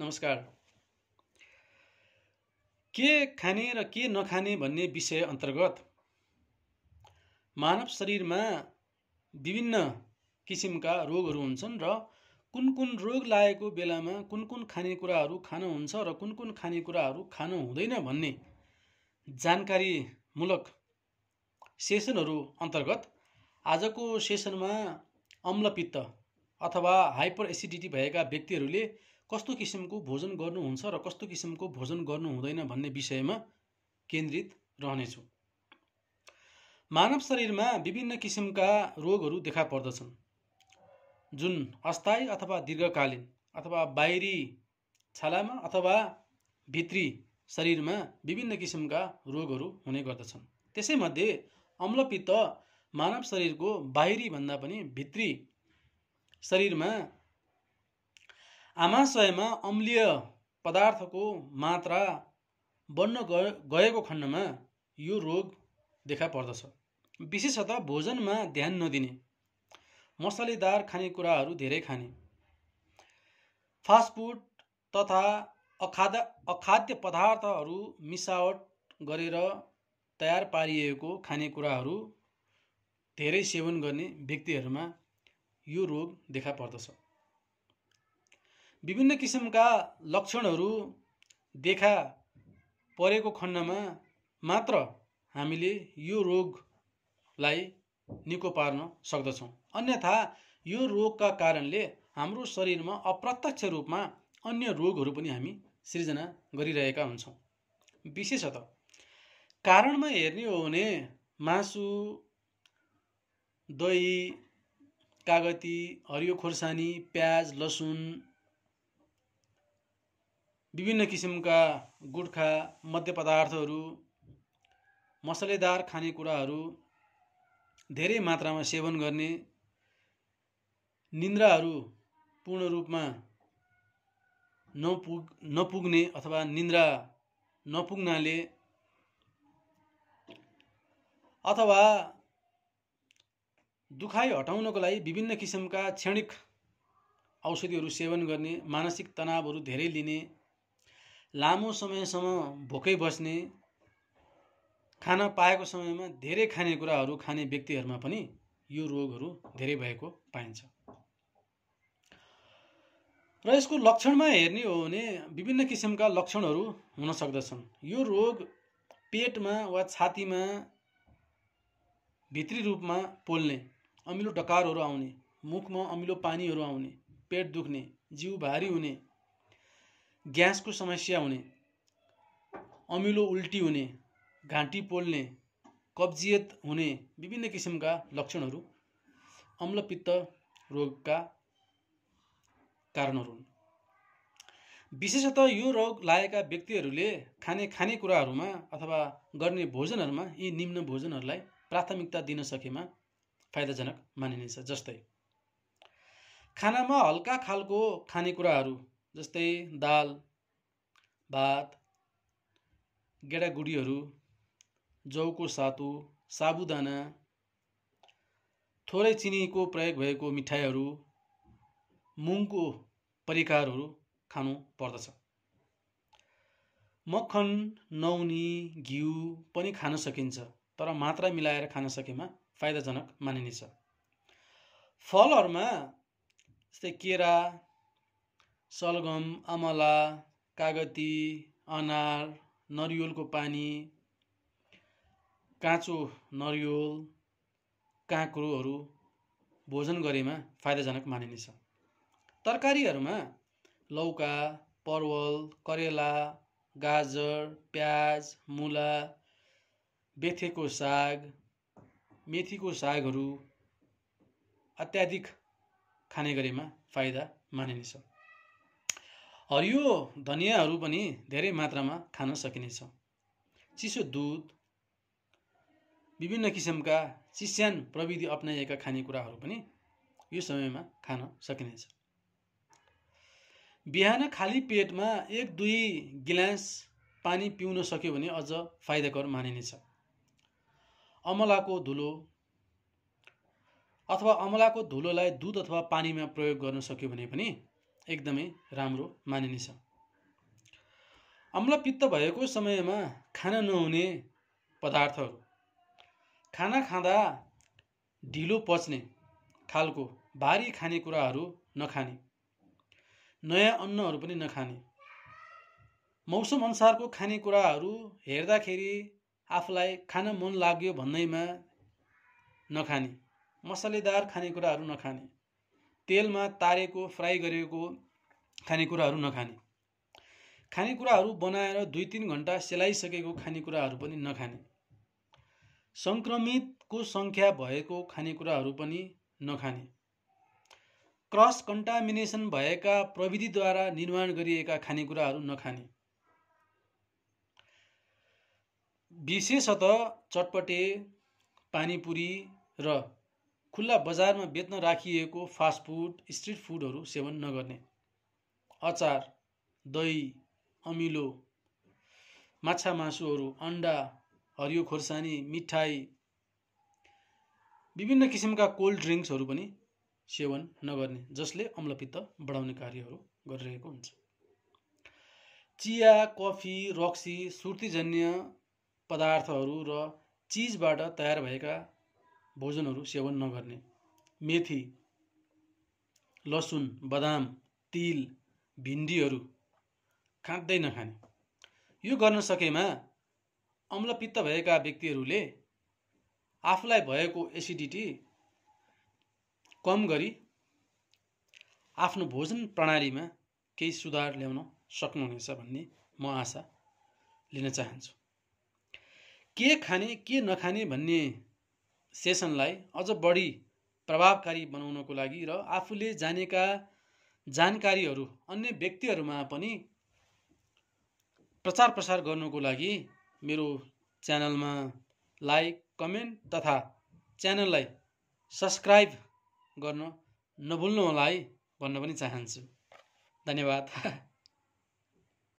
नमस्कार के खाने र के नखाने भन्ने विषय अन्तर्गत मानव शरीरमा विभिन्न किसिमका रोगहरू हुन्छन् र कुन कुन रोग लागेको बेलामा कुन कुन खानेकुराहरू खान हुन्छ र कुन कुन खानेकुराहरू खानु हुँदैन भन्ने जानकारीमूलक सेसनहरू अन्तर्गत आजको सेसनमा अम्लपित्त अथवा हाइपर एसिडिटी भएका व्यक्तिहरूले कस्तो किसिमको भोजन गर्नुहुन्छ र कस्तो किसिमको भोजन गर्नु हुँदैन भन्ने विषयमा केन्द्रित रहनेछु मानव शरीरमा विभिन्न किसिमका रोगहरू देखा पर्दछन् जुन अस्थायी अथवा दीर्घकालीन अथवा बाहिरी छालामा अथवा भित्री शरीरमा विभिन्न किसिमका रोगहरू हुने गर्दछन् त्यसैमध्ये अम्लपित्त मानव शरीरको बाहिरी भन्दा पनि भित्री शरीरमा आमाशयमा अम्लीय पदार्थको मात्रा बन्न गएको खण्डमा यो रोग देखा पर्दछ विशेषतः भोजनमा ध्यान नदिने मसलेदार खानेकुराहरू धेरै खाने फास्टफुड तथा अखाद अखाद्य पदार्थहरू मिसावट गरेर तयार पारिएको खानेकुराहरू धेरै सेवन गर्ने व्यक्तिहरूमा यो रोग देखा पर्दछ विभिन्न किसिमका लक्षणहरू देखा परेको खण्डमा मात्र हामीले यो रोगलाई निको पार्न सक्दछौँ अन्यथा यो रोगका कारणले हाम्रो शरीरमा अप्रत्यक्ष रूपमा अन्य रोगहरू पनि हामी सृजना गरिरहेका हुन्छौँ विशेषतः कारणमा हेर्ने हो भने मासु दही कागती हरियो खोर्सानी प्याज लसुन विभिन्न किसिमका गुटखा मध्य पदार्थहरू मसलेदार खानेकुराहरू धेरै मात्रामा सेवन गर्ने निन्द्राहरू पूर्ण रूपमा नपुग नपुग्ने अथवा निन्द्रा नपुग्नाले अथवा दुखाइ हटाउनको लागि विभिन्न किसिमका क्षणिक औषधिहरू सेवन गर्ने मानसिक तनावहरू धेरै लिने लामो समयसम्म भोकै बस्ने खान पाएको समयमा धेरै खानेकुराहरू खाने व्यक्तिहरूमा पनि यो रोगहरू धेरै भएको पाइन्छ र यसको लक्षणमा हेर्ने हो भने विभिन्न किसिमका लक्षणहरू हुन सक्दछन् यो रोग पेटमा वा छातीमा भित्री रूपमा पोल्ने अमिलो डकारहरू आउने मुखमा अमिलो पानीहरू आउने पेट दुख्ने जिउ भारी हुने ग्यासको समस्या हुने अमिलो उल्टी हुने घाँटी पोल्ने कब्जियत हुने विभिन्न किसिमका लक्षणहरू अम्लपित्त रोगका कारणहरू हुन् विशेषतः यो रोग लागेका व्यक्तिहरूले खाने खानेकुराहरूमा अथवा गर्ने भोजनहरूमा यी निम्न भोजनहरूलाई प्राथमिकता दिन सकेमा फाइदाजनक मानिनेछ जस्तै खानामा हल्का खालको खानेकुराहरू जस्तै दाल भात गेडागुडीहरू जौको सातु साबुदाना थोरै चिनीको प्रयोग भएको मिठाईहरू मुङको परिकारहरू खानु पर्दछ मक्खन नौनी घिउ पनि खान सकिन्छ तर मात्रा मिलाएर खान सकेमा फाइदाजनक मानिनेछ फलहरूमा जस्तै केरा सलगम अमला कागती अनार नरिवलको पानी काँचो नरिवल काँक्रोहरू भोजन गरेमा फाइदाजनक मानिनेछ तरकारीहरूमा लौका परवल करेला गाजर प्याज मुला बेथेको साग मेथीको सागहरू अत्याधिक खाने गरेमा फाइदा मानिनेछ हरियो धनियाँहरू पनि धेरै मात्रामा खान सकिनेछ चिसो दुध विभिन्न किसिमका चिस्यान प्रविधि अप्नाइएका खानेकुराहरू पनि यो समयमा खान सकिनेछ बिहान खाली पेटमा एक दुई गिलास पानी पिउन सक्यो भने अझ फाइदाकर मानिनेछ अमलाको धुलो अथवा अमलाको धुलोलाई दुध अथवा पानीमा प्रयोग गर्न सक्यो भने पनि एकदमै राम्रो मानिनेछ अम्लपित्त भएको समयमा खान नहुने पदार्थहरू खाना खाँदा ढिलो पच्ने खालको भारी खानेकुराहरू नखाने नयाँ अन्नहरू पनि नखाने मौसम अनुसारको खानेकुराहरू हेर्दाखेरि आफूलाई खान मन लाग्यो भन्दैमा नखाने मसलेदार खानेकुराहरू नखाने तेलमा तारेको फ्राई गरेको खानेकुराहरू नखाने खानेकुराहरू बनाएर दुई तिन घन्टा सेलाइसकेको खानेकुराहरू पनि नखाने सङ्क्रमितको सङ्ख्या भएको खानेकुराहरू पनि नखाने क्रस कन्टामिनेसन भएका प्रविधिद्वारा निर्माण गरिएका खानेकुराहरू नखाने विशेषतः चटपटे पानीपुरी र खुल्ला बजारमा बेच्न राखिएको फास्ट फास्टफुड स्ट्रिट फुडहरू सेवन नगर्ने अचार दही अमिलो माछा मासुहरू अन्डा हरियो खोर्सानी मिठाई विभिन्न किसिमका कोल्ड ड्रिङ्क्सहरू पनि सेवन नगर्ने जसले अम्लपित्त बढाउने कार्यहरू गरिरहेको हुन्छ चिया कफी रक्सी सुर्तीजन्य पदार्थहरू र चिजबाट तयार भएका भोजनहरू सेवन नगर्ने मेथी लसुन बदाम तिल भिन्डीहरू खाँदै नखाने यो गर्न सकेमा अम्लपित्त भएका व्यक्तिहरूले आफूलाई भएको एसिडिटी कम गरी आफ्नो भोजन प्रणालीमा केही सुधार ल्याउन सक्नुहुनेछ भन्ने म आशा लिन चाहन्छु के खाने के नखाने भन्ने सेसनलाई अझ बढी प्रभावकारी बनाउनको लागि र आफूले जानेका जानकारीहरू अन्य व्यक्तिहरूमा पनि प्रचार प्रसार गर्नुको लागि मेरो च्यानलमा लाइक कमेन्ट तथा च्यानललाई सब्सक्राइब गर्न नभुल्नुहोला है भन्न पनि चाहन्छु धन्यवाद